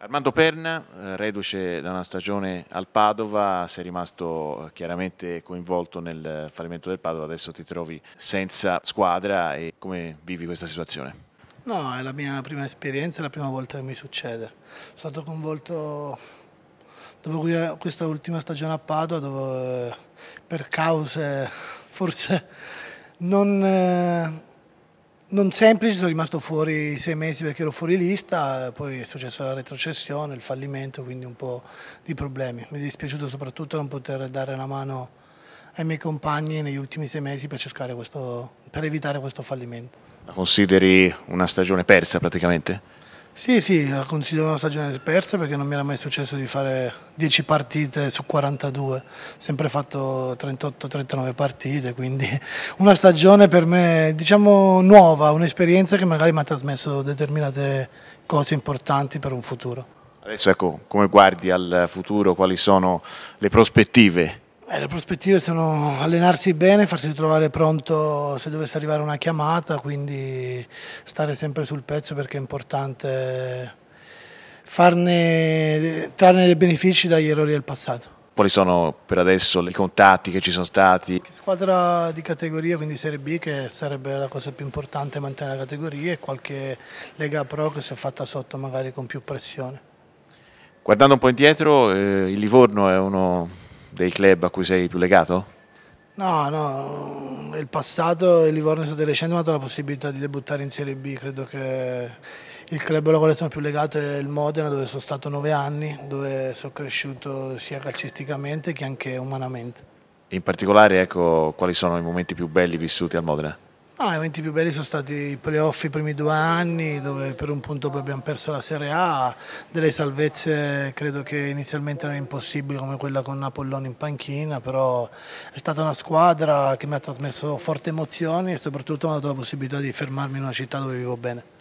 Armando Perna, eh, reduce da una stagione al Padova, sei rimasto eh, chiaramente coinvolto nel fallimento del Padova, adesso ti trovi senza squadra e come vivi questa situazione? No, è la mia prima esperienza, è la prima volta che mi succede. Sono stato coinvolto dopo eh, questa ultima stagione a Padova dove per cause forse non non semplice, sono rimasto fuori sei mesi perché ero fuori lista, poi è successa la retrocessione, il fallimento, quindi un po' di problemi. Mi è dispiaciuto soprattutto non poter dare una mano ai miei compagni negli ultimi sei mesi per, questo, per evitare questo fallimento. La consideri una stagione persa praticamente? Sì, sì, la considero una stagione persa perché non mi era mai successo di fare 10 partite su 42, sempre fatto 38-39 partite, quindi una stagione per me diciamo nuova, un'esperienza che magari mi ha trasmesso determinate cose importanti per un futuro. Adesso ecco, come guardi al futuro, quali sono le prospettive Beh, le prospettive sono allenarsi bene, farsi trovare pronto se dovesse arrivare una chiamata, quindi stare sempre sul pezzo perché è importante farne, trarne dei benefici dagli errori del passato. Quali sono per adesso i contatti che ci sono stati? Squadra di categoria, quindi Serie B, che sarebbe la cosa più importante mantenere la categoria e qualche Lega Pro che si è fatta sotto magari con più pressione. Guardando un po' indietro, eh, il Livorno è uno dei club a cui sei più legato? No, no, nel passato il Livorno è stato decente, ma ha la possibilità di debuttare in Serie B, credo che il club alla quale sono più legato è il Modena, dove sono stato nove anni, dove sono cresciuto sia calcisticamente che anche umanamente. In particolare, ecco, quali sono i momenti più belli vissuti al Modena? Ah, i momenti più belli sono stati i playoff i primi due anni dove per un punto poi abbiamo perso la Serie A, delle salvezze credo che inizialmente erano impossibili come quella con Napollone in panchina, però è stata una squadra che mi ha trasmesso forti emozioni e soprattutto mi ha dato la possibilità di fermarmi in una città dove vivo bene.